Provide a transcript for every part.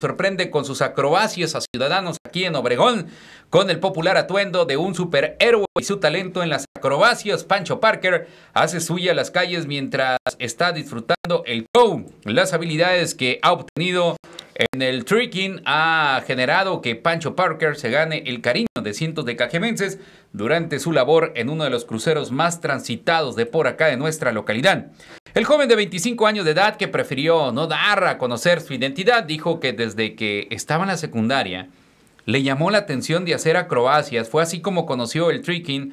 sorprende con sus acrobacias a ciudadanos aquí en Obregón, con el popular atuendo de un superhéroe y su talento en las acrobacias, Pancho Parker hace suya las calles mientras está disfrutando el show. Las habilidades que ha obtenido en el tricking ha generado que Pancho Parker se gane el cariño de cientos de cajemenses durante su labor en uno de los cruceros más transitados de por acá de nuestra localidad. El joven de 25 años de edad que prefirió no dar a conocer su identidad dijo que desde que estaba en la secundaria le llamó la atención de hacer acrobacias. Fue así como conoció el tricking,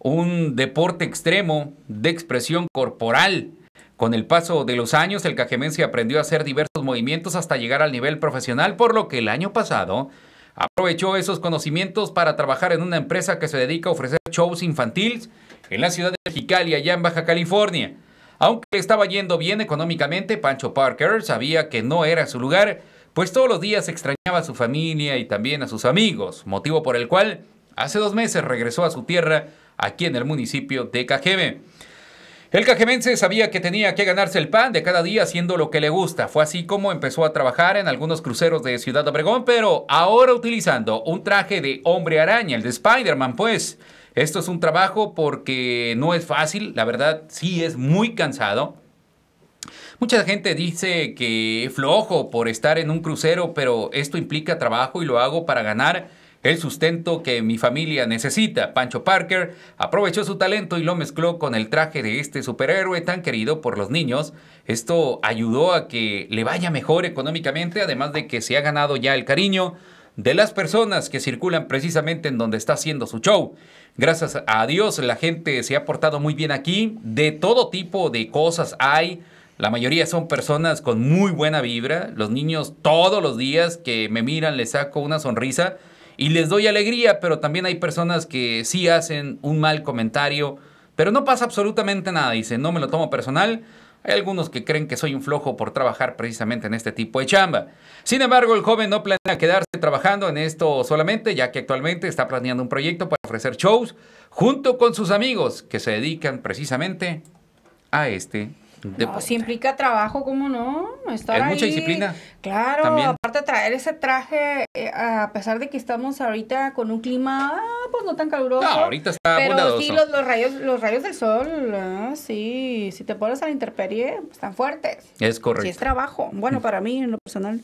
un deporte extremo de expresión corporal. Con el paso de los años, el cajemense aprendió a hacer diversos movimientos hasta llegar al nivel profesional, por lo que el año pasado aprovechó esos conocimientos para trabajar en una empresa que se dedica a ofrecer shows infantiles en la ciudad de Mexicali, allá en Baja California. Aunque estaba yendo bien económicamente, Pancho Parker sabía que no era su lugar, pues todos los días extrañaba a su familia y también a sus amigos, motivo por el cual hace dos meses regresó a su tierra aquí en el municipio de Cajeme. El cajemense sabía que tenía que ganarse el pan de cada día haciendo lo que le gusta. Fue así como empezó a trabajar en algunos cruceros de Ciudad Obregón, pero ahora utilizando un traje de hombre araña, el de Spider-Man, pues. Esto es un trabajo porque no es fácil, la verdad sí es muy cansado. Mucha gente dice que flojo por estar en un crucero, pero esto implica trabajo y lo hago para ganar el sustento que mi familia necesita. Pancho Parker aprovechó su talento y lo mezcló con el traje de este superhéroe tan querido por los niños. Esto ayudó a que le vaya mejor económicamente, además de que se ha ganado ya el cariño de las personas que circulan precisamente en donde está haciendo su show. Gracias a Dios la gente se ha portado muy bien aquí. De todo tipo de cosas hay. La mayoría son personas con muy buena vibra. Los niños todos los días que me miran les saco una sonrisa y les doy alegría, pero también hay personas que sí hacen un mal comentario. Pero no pasa absolutamente nada, dice, no me lo tomo personal. Hay algunos que creen que soy un flojo por trabajar precisamente en este tipo de chamba. Sin embargo, el joven no planea quedarse trabajando en esto solamente, ya que actualmente está planeando un proyecto para ofrecer shows junto con sus amigos que se dedican precisamente a este no, si implica trabajo, ¿cómo no? Estar es mucha disciplina. Claro, traer ese traje, eh, a pesar de que estamos ahorita con un clima, ah, pues no tan caluroso. ahorita está Pero bondadoso. los, los, rayos, los rayos del sol, ah, sí, si te pones a la intemperie, pues, están fuertes. Es correcto. si es trabajo. Bueno, para mí, en lo personal.